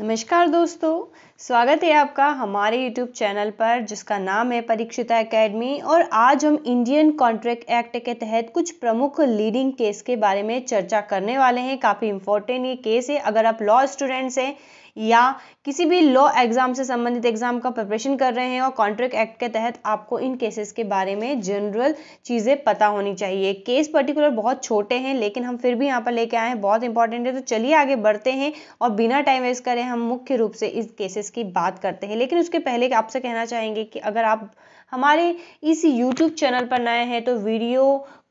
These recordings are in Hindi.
नमस्कार दोस्तों स्वागत है आपका हमारे YouTube चैनल पर जिसका नाम है परीक्षिता एकेडमी और आज हम इंडियन कॉन्ट्रैक्ट एक्ट के तहत कुछ प्रमुख लीडिंग केस के बारे में चर्चा करने वाले हैं काफ़ी इंपॉर्टेंट ये केस है अगर आप लॉ स्टूडेंट्स हैं या किसी भी लॉ एग्जाम से संबंधित एग्जाम का प्रिपरेशन कर रहे हैं और कॉन्ट्रैक्ट एक्ट के तहत आपको इन केसेस के बारे में जनरल चीज़ें पता होनी चाहिए केस पर्टिकुलर बहुत छोटे हैं लेकिन हम फिर भी यहाँ पर लेके आए हैं बहुत इंपॉर्टेंट है तो चलिए आगे बढ़ते हैं और बिना टाइम वेस्ट करें हम मुख्य रूप से इस केसेस की बात करते हैं लेकिन उसके पहले आपसे कहना चाहेंगे कि अगर आप हमारे इस YouTube चैनल पर नए हैं तो वीडियो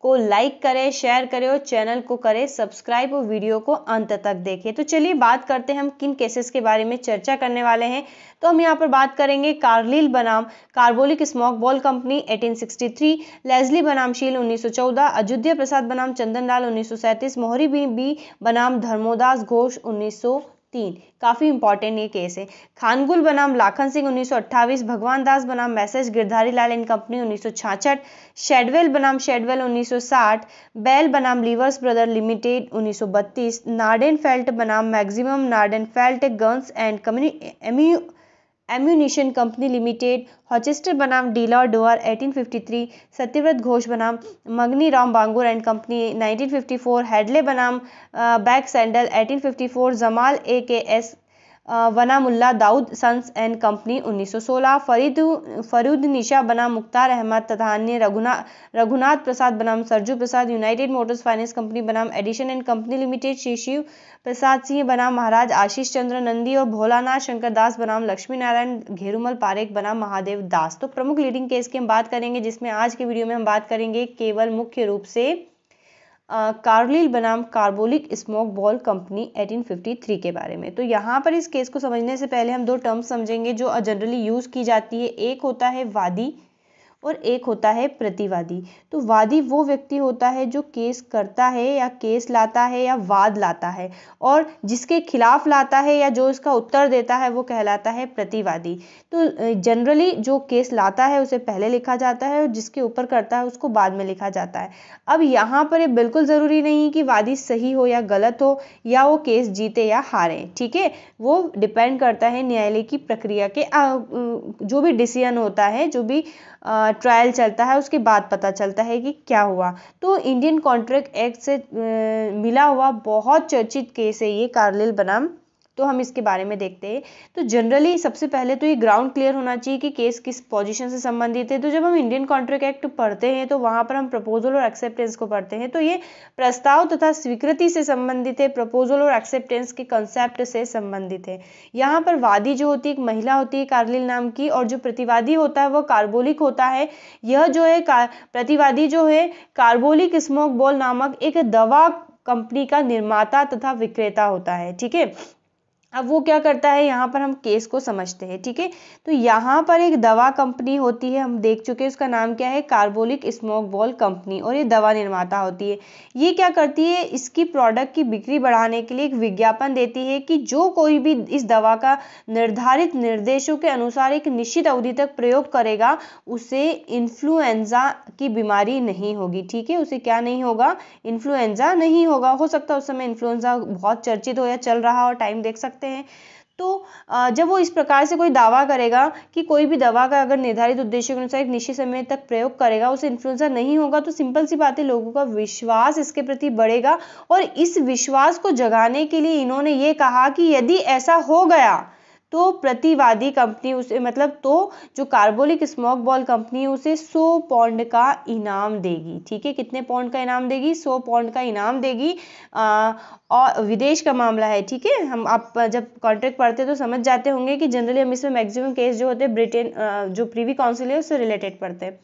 को लाइक करें शेयर करें और चैनल को करें सब्सक्राइब और वीडियो को अंत तक देखें तो चलिए बात करते हैं हम किन केसेस के बारे में चर्चा करने वाले हैं तो हम यहाँ पर बात करेंगे कार्लिल बनाम Carbolic Smoke Ball Company 1863 Leslie बनाम शील 1914 अयोध्या प्रसाद बनाम चंदनलाल 1937 मोहरी बी बनाम धर्मोदास घोष उन्नीस तीन काफ़ी इंपॉर्टेंट ये केस है खानगुल बनाम लाखन सिंह 1928 भगवान दास बनाम Messrs Girdhari Lal and company 1966 Shadwell बनाम शेडवेल 1960 बेल बनाम Levers brother limited 1932 Nordenfelt बनाम maximum Nordenfelt guns and एम्यू एम्यूनिशन कंपनी लिमिटेड हॉचेस्टर बनाम डीला और डोआर 1853 सत्यव्रत घोष बनाम Mugnee Ram Bangur and company 1954 Hadley बनाम बैक सैंडल 1854 जमाल ए के एस वना Moolla Dawood sons and company 1916 Farid फरूद निशा बनाम मुख्तार अहमद तथा अन्य रघुना रघुनाथ प्रसाद बनाम Sarju Prasad United Motors Finance Company बनाम Addison and company limited Shri Shiv Prasad Singh बनाम महाराज आशीष चंद्र नंदी और भोलानाथ शंकर दास बनाम लक्ष्मी नारायण घेरूमल पारेख बनाम महादेव दास तो प्रमुख लीडिंग केस की हम बात करेंगे जिसमें आज के वीडियो में हम बात करेंगे केवल मुख्य रूप से कार्लिल बनाम कार्बोलिक स्मोक बॉल कंपनी 1853 के बारे में तो यहाँ पर इस केस को समझने से पहले हम दो टर्म्स समझेंगे जो जनरली यूज़ की जाती है एक होता है वादी और एक होता है प्रतिवादी तो वादी वो व्यक्ति होता है जो केस करता है या केस लाता है या वाद लाता है और जिसके खिलाफ लाता है या जो इसका उत्तर देता है वो कहलाता है प्रतिवादी तो जनरली जो केस लाता है उसे पहले लिखा जाता है और जिसके ऊपर करता है उसको बाद में लिखा जाता है अब यहाँ पर ये बिल्कुल ज़रूरी नहीं कि वादी सही हो या गलत हो या वो केस जीते या हारें ठीक है वो डिपेंड करता है न्यायालय की प्रक्रिया के जो भी डिसीजन होता है जो भी ट्रायल चलता है उसके बाद पता चलता है कि क्या हुआ तो इंडियन कॉन्ट्रैक्ट एक्ट से मिला हुआ बहुत चर्चित केस है ये कार्लिल बनाम तो हम इसके बारे में देखते हैं तो जनरली सबसे पहले तो ये ग्राउंड क्लियर होना चाहिए कि केस किस पोजीशन से संबंधित है तो जब हम इंडियन कॉन्ट्रैक्ट एक्ट पढ़ते हैं तो वहाँ पर हम प्रपोजल और एक्सेप्टेंस को पढ़ते हैं तो ये प्रस्ताव तथा स्वीकृति से संबंधित है प्रपोजल और एक्सेप्टेंस के कंसेप्ट से संबंधित है यहाँ पर वादी जो होती है एक महिला होती है कार्लिल नाम की और जो प्रतिवादी होता है वह कार्बोलिक होता है यह जो है प्रतिवादी जो है कार्बोलिक स्मोक बॉल नामक एक दवा कंपनी का निर्माता तथा विक्रेता होता है ठीक है अब वो क्या करता है यहाँ पर हम केस को समझते हैं ठीक है तो यहाँ पर एक दवा कंपनी होती है हम देख चुके हैं उसका नाम क्या है कार्बोलिक स्मोक बॉल कंपनी और ये दवा निर्माता होती है ये क्या करती है इसकी प्रोडक्ट की बिक्री बढ़ाने के लिए एक विज्ञापन देती है कि जो कोई भी इस दवा का निर्धारित निर्देशों के अनुसार एक निश्चित अवधि तक प्रयोग करेगा उसे इन्फ्लुएंजा की बीमारी नहीं होगी ठीक है उसे क्या नहीं होगा इन्फ्लुएंजा नहीं होगा हो सकता उस समय इन्फ्लुएंजा बहुत चर्चित हो या चल रहा हो टाइम देख सकता सकते हैं तो जब वो इस प्रकार से कोई दावा करेगा कि कोई भी दवा का अगर निर्धारित उद्देश्य के अनुसार एक निश्चित समय तक प्रयोग करेगा उसे इन्फ्लुएंजा नहीं होगा तो सिंपल सी बात है लोगों का विश्वास इसके प्रति बढ़ेगा और इस विश्वास को जगाने के लिए इन्होंने ये कहा कि यदि ऐसा हो गया तो प्रतिवादी कंपनी उसे मतलब तो जो कार्बोलिक स्मोक बॉल कंपनी है उसे 100 पौंड का इनाम देगी ठीक है कितने पौंड का इनाम देगी 100 पौंड का इनाम देगी आ, और विदेश का मामला है ठीक है हम आप जब कॉन्ट्रैक्ट पढ़ते तो समझ जाते होंगे कि जनरली हम इसमें मैक्सिमम केस जो होते हैं ब्रिटेन जो प्रीवी काउंसिल है उससे रिलेटेड पढ़ते हैं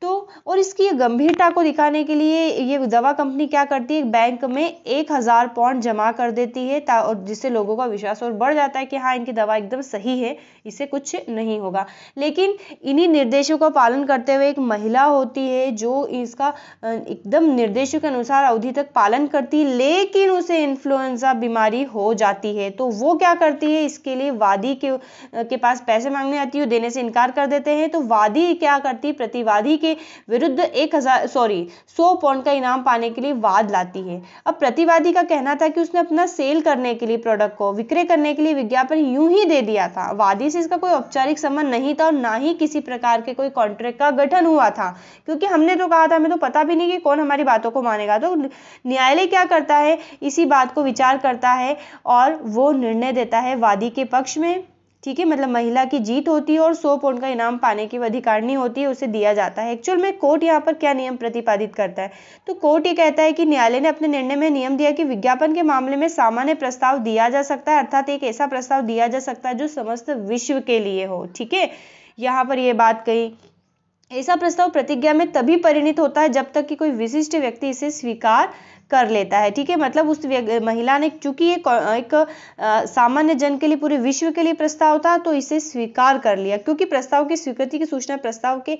तो और इसकी गंभीरता को दिखाने के लिए ये दवा कंपनी क्या करती है बैंक में एक हज़ार पौंड जमा कर देती है ता और जिससे लोगों का विश्वास और बढ़ जाता है कि हाँ इनकी दवा एकदम सही है इसे कुछ नहीं होगा लेकिन इन्हीं निर्देशों का पालन करते हुए एक महिला होती है जो इसका एकदम निर्देशों के अनुसार अवधि तक पालन करती है लेकिन उसे इन्फ्लुएंजा बीमारी हो जाती है तो वो क्या करती है इसके लिए वादी के, के पास पैसे मांगने आती है देने से इनकार कर देते हैं तो वादी क्या करती प्रतिवादी के विरुद्ध एक हजार सॉरी सौ पौंड का इनाम पाने के लिए वाद लाती है अब प्रतिवादी का कहना था कि उसने अपना सेल करने के लिए प्रोडक्ट को विक्रय करने के लिए विज्ञापन यूं ही दे दिया था वादी से इसका कोई औपचारिक संबंध नहीं था और ना ही किसी प्रकार के कोई कॉन्ट्रैक्ट का गठन हुआ था क्योंकि हमने तो कहा था हमें तो पता भी नहीं कि कौन हमारी बातों को मानेगा तो न्यायालय क्या करता है इसी बात को विचार करता है और वो निर्णय देता है वादी के पक्ष में ठीक है मतलब महिला की जीत होती है और सौ पॉइंट का इनाम पाने की अधिकारणी होती है उसे दिया जाता है एक्चुअल में कोर्ट यहाँ पर क्या नियम प्रतिपादित करता है तो कोर्ट ये कहता है कि न्यायालय ने अपने निर्णय में नियम दिया कि विज्ञापन के मामले में सामान्य प्रस्ताव दिया जा सकता है अर्थात एक ऐसा प्रस्ताव दिया जा सकता है जो समस्त विश्व के लिए हो ठीक है यहाँ पर ये बात कही ऐसा प्रस्ताव प्रतिज्ञा में तभी परिणित होता है जब तक कि कोई विशिष्ट व्यक्ति इसे स्वीकार कर लेता है ठीक है मतलब उस महिला ने चूंकि एक, एक सामान्य जन के लिए पूरे विश्व के लिए प्रस्ताव था तो इसे स्वीकार कर लिया क्योंकि प्रस्ताव की स्वीकृति की सूचना प्रस्ताव के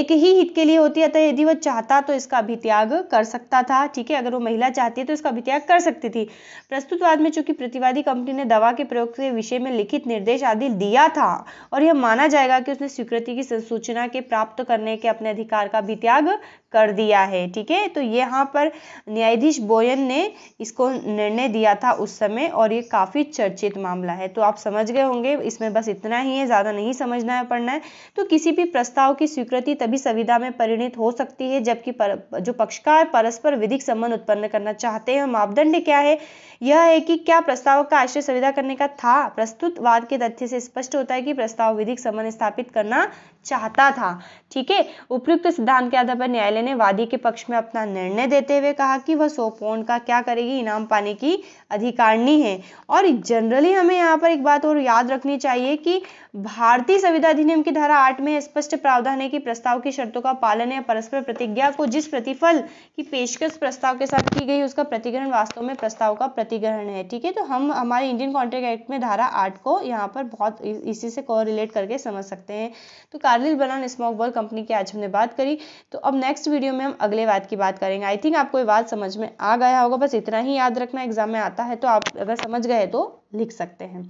एक ही हित के लिए होती है अतः यदि वह चाहता तो इसका भी त्याग कर सकता था ठीक है अगर वो महिला चाहती है तो इसका भी त्याग कर सकती थी प्रस्तुतवाद में चूंकि प्रतिवादी कंपनी ने दवा के प्रयोग के विषय में लिखित निर्देश आदि दिया था और यह माना जाएगा कि उसने स्वीकृति की सूचना के प्राप्त करने के अपने अधिकार का भी त्याग कर दिया है ठीक है तो यहाँ पर न्यायाधीश न्यायाधीश बोयन ने इसको निर्णय दिया था उस समय और ये काफ़ी चर्चित मामला है तो आप समझ गए होंगे इसमें बस इतना ही है ज़्यादा नहीं समझना है पढ़ना है तो किसी भी प्रस्ताव की स्वीकृति तभी संविधा में परिणित हो सकती है जबकि पर, जो पक्षकार परस्पर विधिक संबंध उत्पन्न करना चाहते हैं मापदंड क्या है यह है कि क्या प्रस्ताव का आश्रय संविधा करने का था प्रस्तुत वाद के तथ्य से स्पष्ट होता है कि प्रस्ताव विधिक संबंध स्थापित करना चाहता था ठीक है उपयुक्त सिद्धांत के आधार पर न्यायालय ने वादी के पक्ष में अपना निर्णय देते हुए कहा कि वह सौ पौंड का क्या करेगी इनाम पाने की अधिकारणी है और जनरली हमें यहाँ पर एक बात और याद रखनी चाहिए कि भारतीय संविधान अधिनियम की धारा आठ में स्पष्ट प्रावधान है कि प्रस्ताव की शर्तों का पालन या परस्पर प्रतिज्ञा को जिस प्रतिफल की पेशकश प्रस्ताव के साथ की गई उसका प्रतिग्रहण वास्तव में प्रस्ताव का प्रतिग्रहण है ठीक है तो हम हमारे इंडियन कॉन्ट्रैक्ट एक्ट में धारा आठ को यहाँ पर बहुत इसी से कोरिलेट करके समझ सकते हैं तो कार्लिल बनान स्मोक बॉल कंपनी की आज हमने बात करी तो अब नेक्स्ट वीडियो में हम अगले बात की बात करेंगे आई थिंक आपको ये बात समझ में में आ गया होगा बस इतना ही याद रखना एग्जाम में आता है तो आप अगर समझ गए तो लिख सकते हैं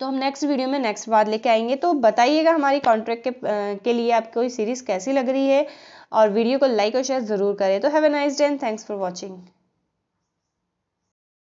तो हम नेक्स्ट वीडियो में नेक्स्ट बार लेके आएंगे तो बताइएगा हमारी कॉन्ट्रैक्ट के, के लिए आपको सीरीज़ कैसी लग रही है और वीडियो को लाइक और शेयर ज़रूर करें तो have a nice day and thanks for watching